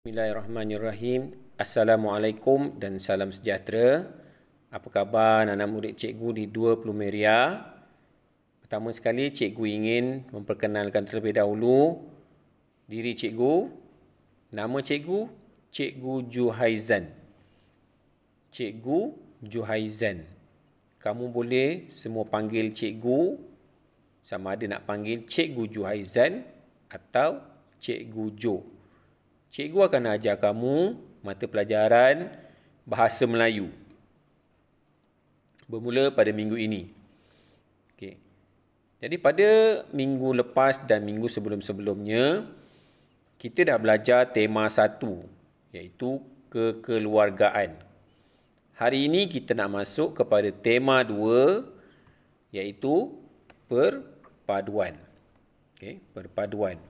Bismillahirrahmanirrahim. Assalamualaikum dan salam sejahtera. Apa khabar anak murid cikgu di 20 Meria? Pertama sekali cikgu ingin memperkenalkan terlebih dahulu diri cikgu. Nama cikgu Cikgu Juhaizan. Cikgu Juhaizan. Kamu boleh semua panggil cikgu sama ada nak panggil Cikgu Juhaizan atau Cikgu Jo. Jo cikgu akan ajar kamu mata pelajaran bahasa Melayu. Bermula pada minggu ini. Okey. Jadi pada minggu lepas dan minggu sebelum-sebelumnya kita dah belajar tema satu iaitu kekeluargaan. Hari ini kita nak masuk kepada tema dua iaitu perpaduan. Okey, perpaduan.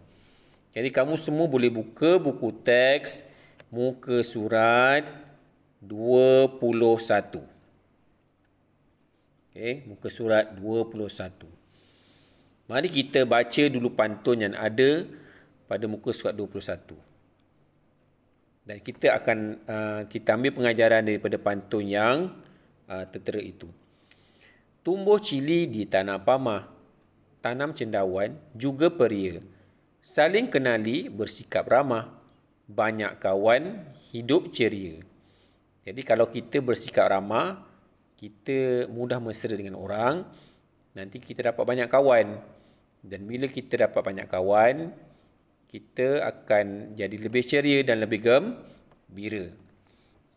Jadi kamu semua boleh buka buku teks muka surat 21. Okey, muka surat 21. Mari kita baca dulu pantun yang ada pada muka surat 21. Dan kita akan uh, kita ambil pengajaran daripada pantun yang uh, tertera itu. Tumbuh cili di tanah pamah, tanam cendawan juga peria. Saling kenali, bersikap ramah. Banyak kawan, hidup ceria. Jadi kalau kita bersikap ramah, kita mudah mesra dengan orang, nanti kita dapat banyak kawan. Dan bila kita dapat banyak kawan, kita akan jadi lebih ceria dan lebih gem gembira.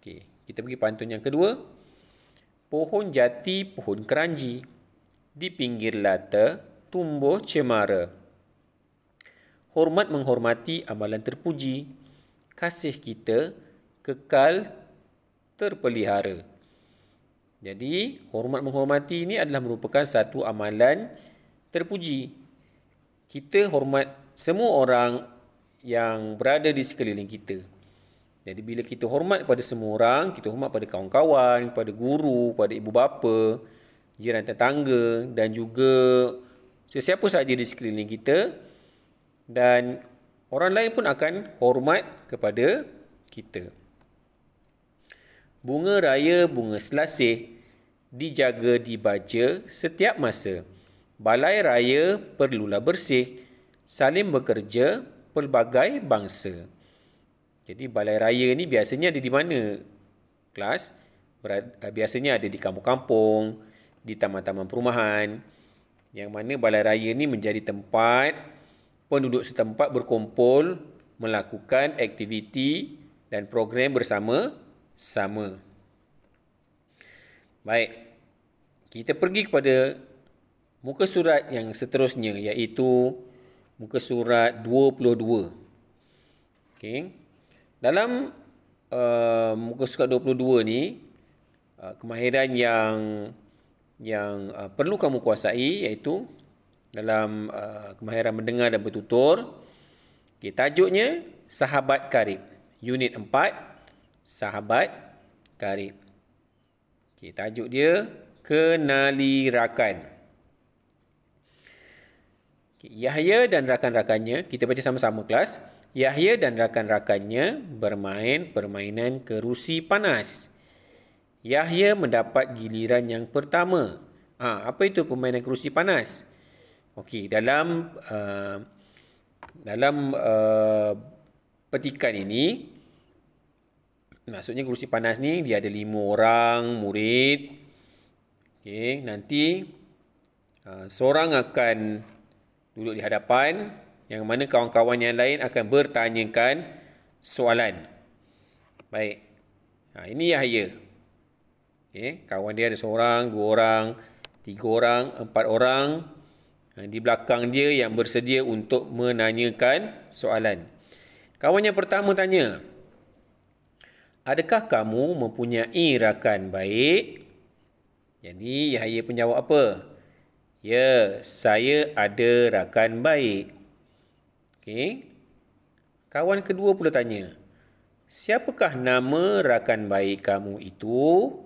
Okay, kita pergi pantun yang kedua. Pohon jati, pohon keranji. Di pinggir lata, tumbuh Cemara hormat menghormati amalan terpuji kasih kita kekal terpelihara jadi hormat menghormati ini adalah merupakan satu amalan terpuji kita hormat semua orang yang berada di sekeliling kita jadi bila kita hormat pada semua orang kita hormat pada kawan-kawan pada guru pada ibu bapa jiran tetangga dan juga sesiapa sahaja di sekeliling kita dan orang lain pun akan hormat kepada kita. Bunga raya bunga selasih dijaga dibaca setiap masa. Balai raya perlulah bersih, saling bekerja pelbagai bangsa. Jadi balai raya ni biasanya ada di mana? Kelas eh, biasanya ada di kampung-kampung, di taman-taman perumahan. Yang mana balai raya ni menjadi tempat penduduk setempat berkumpul melakukan aktiviti dan program bersama sama. Baik. Kita pergi kepada muka surat yang seterusnya iaitu muka surat 22. Okey. Dalam uh, muka surat 22 ni uh, kemahiran yang yang uh, perlu kamu kuasai iaitu dalam uh, kemahiran mendengar dan bertutur. Okay, tajuknya Sahabat Karib. Unit 4 Sahabat Karib. Okay, tajuk dia Kenali Rakan. Okay, Yahya dan rakan-rakannya, kita baca sama-sama kelas. Yahya dan rakan-rakannya bermain permainan kerusi panas. Yahya mendapat giliran yang pertama. Ha, apa itu permainan kerusi panas? Okey, dalam uh, dalam uh, petikan ini maksudnya kerusi panas ni dia ada lima orang murid. Okey, nanti uh, seorang akan duduk di hadapan yang mana kawan-kawan yang lain akan bertanyakan soalan. Baik. Ha, ini Yahya. Okey, kawan dia ada seorang, dua orang, tiga orang, empat orang, Ha, di belakang dia yang bersedia untuk menanyakan soalan. Kawan yang pertama tanya, Adakah kamu mempunyai rakan baik? Jadi Yahya pun jawab apa? Ya, saya ada rakan baik. Okay. Kawan kedua pula tanya, Siapakah nama rakan baik kamu itu?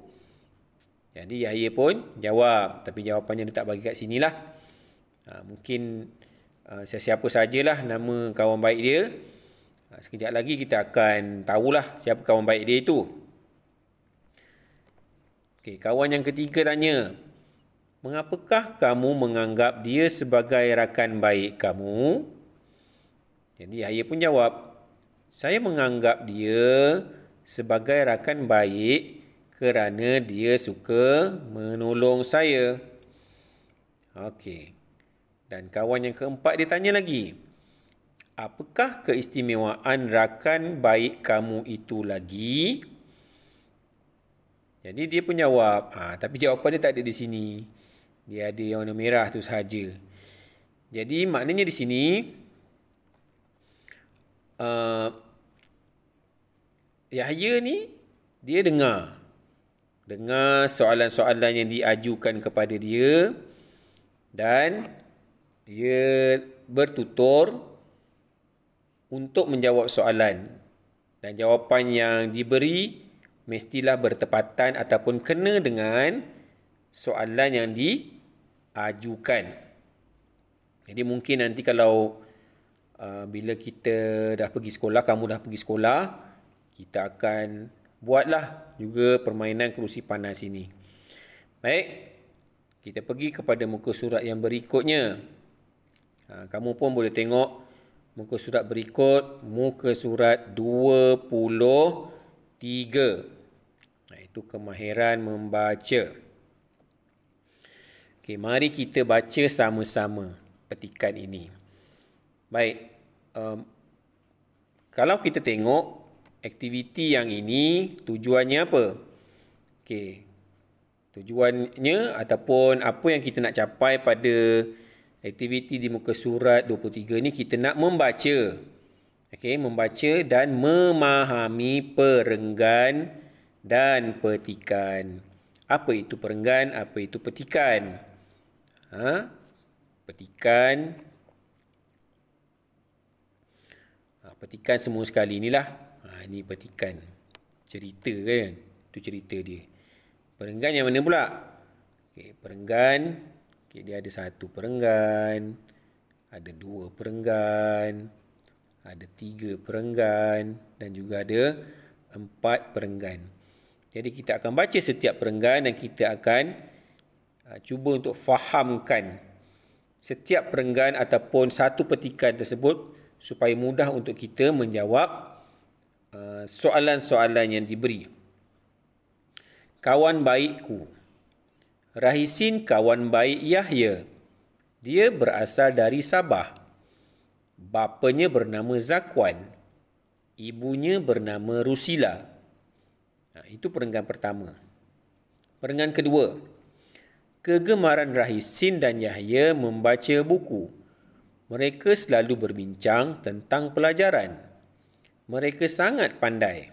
Jadi Yahya pun jawab, tapi jawapannya dia tak bagi kat sini lah ha, mungkin ha, sesiapa sajalah nama kawan baik dia ha, sekejap lagi kita akan tahulah siapa kawan baik dia itu Okay, kawan yang ketiga tanya mengapakah kamu menganggap dia sebagai rakan baik kamu jadi ayah pun jawab saya menganggap dia sebagai rakan baik kerana dia suka menolong saya. Okey. Dan kawan yang keempat dia tanya lagi. Apakah keistimewaan rakan baik kamu itu lagi? Jadi dia pun jawab. Ah, tapi jawapan dia tak ada di sini. Dia ada yang warna merah tu sahaja. Jadi maknanya di sini. Uh, Yahya ni dia dengar. Dengar soalan-soalan yang diajukan kepada dia. Dan dia bertutur untuk menjawab soalan dan jawapan yang diberi mestilah bertepatan ataupun kena dengan soalan yang diajukan. Jadi mungkin nanti kalau uh, bila kita dah pergi sekolah, kamu dah pergi sekolah, kita akan buatlah juga permainan kerusi panas ini. Baik, kita pergi kepada muka surat yang berikutnya. Ha, kamu pun boleh tengok muka surat berikut, muka surat 23. Ha, itu kemahiran membaca. Okey, mari kita baca sama-sama petikan ini. Baik. Um, kalau kita tengok aktiviti yang ini tujuannya apa? Okey. Tujuannya ataupun apa yang kita nak capai pada aktiviti di muka surat 23 ni kita nak membaca. Okey, membaca dan memahami perenggan dan petikan. Apa itu perenggan, apa itu petikan? Ha? Petikan ha, petikan semua sekali inilah. Ha, ini petikan. Cerita kan? Itu cerita dia. Perenggan yang mana pula? Okay, Perenggan. Okay, dia ada satu perenggan, ada dua perenggan, ada tiga perenggan dan juga ada empat perenggan. Jadi kita akan baca setiap perenggan dan kita akan uh, cuba untuk fahamkan setiap perenggan ataupun satu petikan tersebut supaya mudah untuk kita menjawab uh, soalan-soalan yang diberi. Kawan baikku. Rahisin kawan baik Yahya. Dia berasal dari Sabah. Bapanya bernama Zakwan. Ibunya bernama Rusila. Nah, ha, itu perenggan pertama. Perenggan kedua. Kegemaran Rahisin dan Yahya membaca buku. Mereka selalu berbincang tentang pelajaran. Mereka sangat pandai.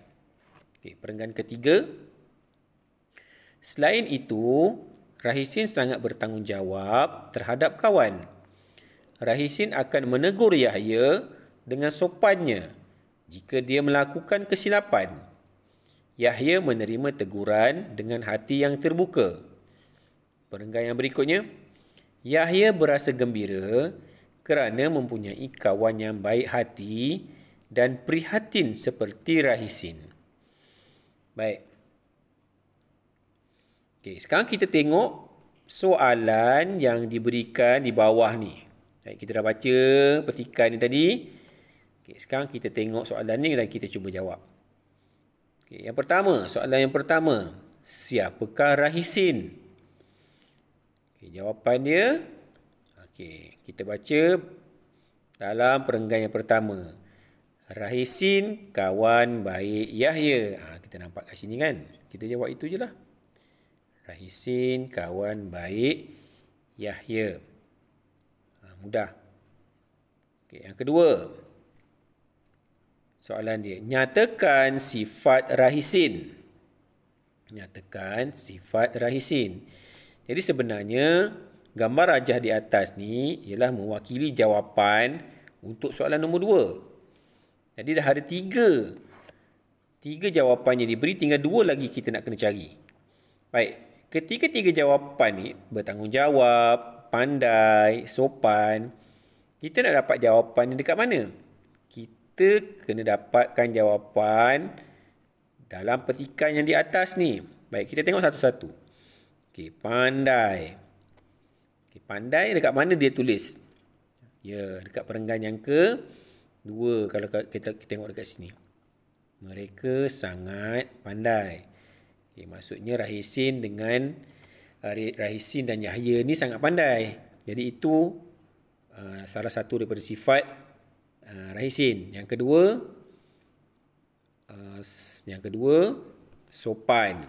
Okay, perenggan ketiga. Selain itu, Rahisin sangat bertanggungjawab terhadap kawan. Rahisin akan menegur Yahya dengan sopannya jika dia melakukan kesilapan. Yahya menerima teguran dengan hati yang terbuka. Perenggan yang berikutnya, Yahya berasa gembira kerana mempunyai kawan yang baik hati dan prihatin seperti Rahisin. Baik, Okay, sekarang kita tengok soalan yang diberikan di bawah ni. kita dah baca petikan ni tadi. Okay, sekarang kita tengok soalan ni dan kita cuba jawab. Okay, yang pertama, soalan yang pertama, siapakah Rahisin? Okey, jawapan dia Okey, kita baca dalam perenggan yang pertama. Rahisin kawan baik Yahya. Ha, kita nampak kat sini kan? Kita jawab itu je lah. Rahisin, kawan baik Yahya. Ha, mudah. Okay, yang kedua. Soalan dia. Nyatakan sifat Rahisin. Nyatakan sifat Rahisin. Jadi sebenarnya gambar rajah di atas ni ialah mewakili jawapan untuk soalan nombor dua. Jadi dah ada tiga. Tiga jawapan yang diberi. Tinggal dua lagi kita nak kena cari. Baik ketiga-tiga jawapan ni bertanggungjawab, pandai, sopan. Kita nak dapat jawapan ni dekat mana? Kita kena dapatkan jawapan dalam petikan yang di atas ni. Baik, kita tengok satu-satu. Okey, pandai. Okey, pandai dekat mana dia tulis? Ya, dekat perenggan yang ke dua kalau kita, kita tengok dekat sini. Mereka sangat pandai. Okay, eh, maksudnya Rahisin dengan eh, Rahisin dan Yahya ni sangat pandai. Jadi itu eh, salah satu daripada sifat Rahisin. Yang kedua yang kedua sopan.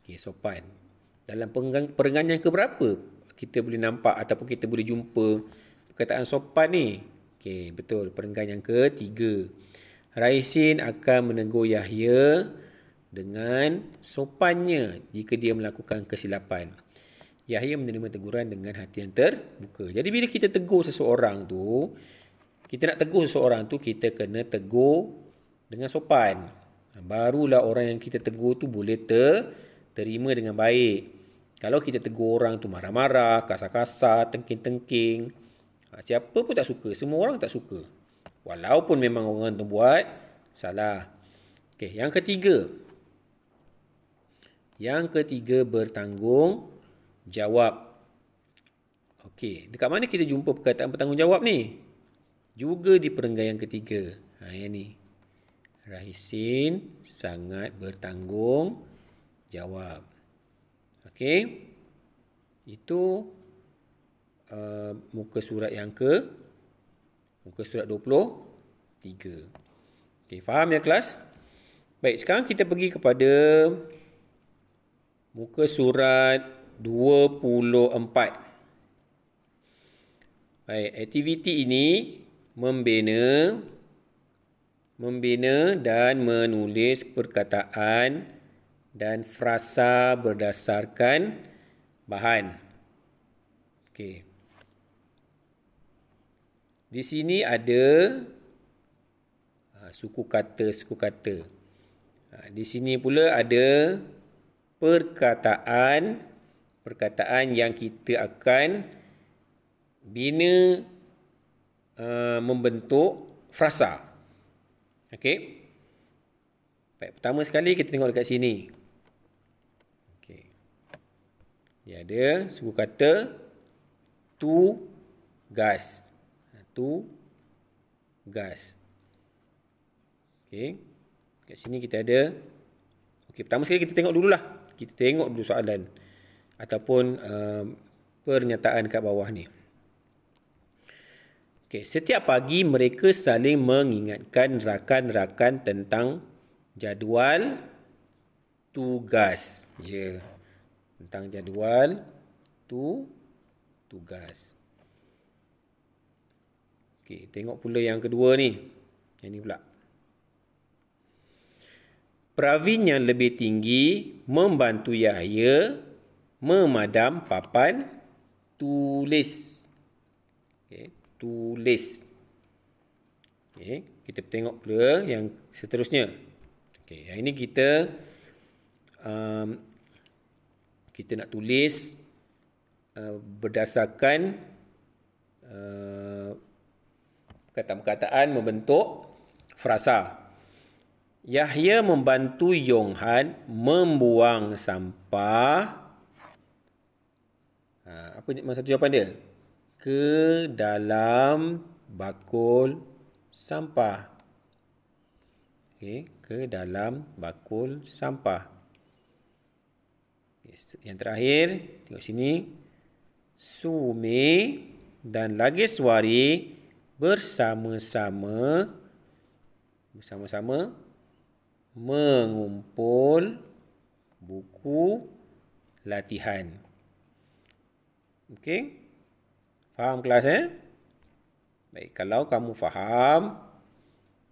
Okey, sopan. Dalam perenggan yang keberapa kita boleh nampak ataupun kita boleh jumpa perkataan sopan ni? Okey, betul. Perenggan yang ketiga. Raisin akan menegur Yahya dengan sopannya jika dia melakukan kesilapan. Yahya menerima teguran dengan hati yang terbuka. Jadi bila kita tegur seseorang tu, kita nak tegur seseorang tu, kita kena tegur dengan sopan. Barulah orang yang kita tegur tu boleh ter terima dengan baik. Kalau kita tegur orang tu marah-marah, kasar-kasar, tengking-tengking, ha, siapa pun tak suka, semua orang tak suka. Walaupun memang orang tu buat salah. Okay, yang ketiga, yang ketiga bertanggung jawab. Okey, dekat mana kita jumpa perkataan bertanggungjawab ni? Juga di perenggan yang ketiga. Ha yang ni. Rahisin sangat bertanggung jawab. Okey. Itu uh, muka surat yang ke muka surat 23. Okey, faham ya kelas? Baik, sekarang kita pergi kepada muka surat 24 baik aktiviti ini membina membina dan menulis perkataan dan frasa berdasarkan bahan okey di sini ada ah, suku kata suku kata ah, di sini pula ada perkataan perkataan yang kita akan bina uh, membentuk frasa. Okey. Baik, pertama sekali kita tengok dekat sini. Okey. Dia ada suku kata tu gas. Ha, tu gas. Okey. Dekat sini kita ada Okey, pertama sekali kita tengok dululah kita tengok dulu soalan ataupun uh, pernyataan kat bawah ni. Okay, setiap pagi mereka saling mengingatkan rakan-rakan tentang jadual tugas. Ya. Yeah. Tentang jadual tu tugas. Okey, tengok pula yang kedua ni. Yang ni pula. Pravin yang lebih tinggi membantu Yahya memadam papan tulis. Okay, tulis. Okay, kita tengok pula yang seterusnya. Okay, yang ini kita um, kita nak tulis uh, berdasarkan uh, kata-kataan membentuk frasa. Yahya membantu Yonghan membuang sampah. Ha, apa maksud satu jawapan dia? Ke dalam bakul sampah. Okay, ke dalam bakul sampah. Yang terakhir, tengok sini. Sumi dan Lageswari bersama-sama bersama-sama mengumpul buku latihan. Okey? Faham kelas eh? Baik, kalau kamu faham,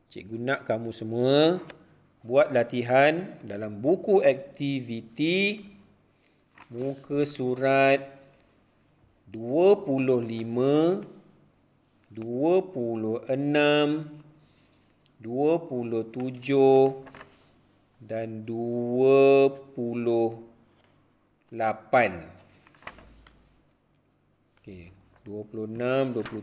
cikgu nak kamu semua buat latihan dalam buku aktiviti muka surat 25 26 27 dan 28. Okey, 26, 27, 28.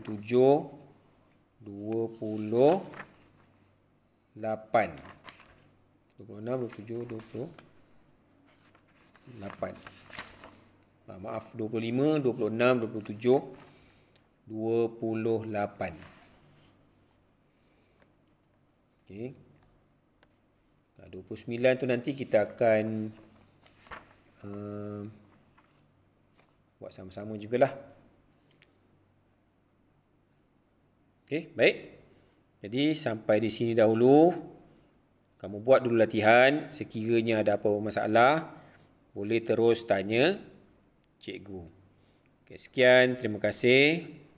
26, 27, 28. Ha, maaf, 25, 26, 27, 28. Okey. 29 ah, tu nanti kita akan uh, buat sama-sama jugalah. Okay baik. Jadi sampai di sini dahulu. Kamu buat dulu latihan, sekiranya ada apa-apa masalah, boleh terus tanya cikgu. Okey, sekian, terima kasih.